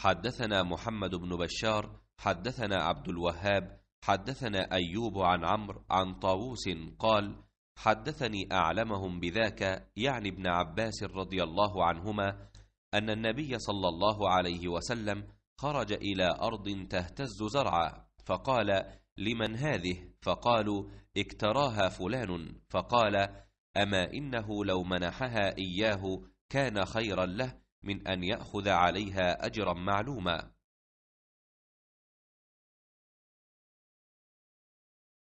حدثنا محمد بن بشار حدثنا عبد الوهاب حدثنا أيوب عن عمرو عن طاووس قال حدثني أعلمهم بذاك يعني ابن عباس رضي الله عنهما أن النبي صلى الله عليه وسلم خرج إلى أرض تهتز زرعا فقال لمن هذه فقالوا اكتراها فلان فقال أما إنه لو منحها إياه كان خيرا له من أن يأخذ عليها أجرا معلوما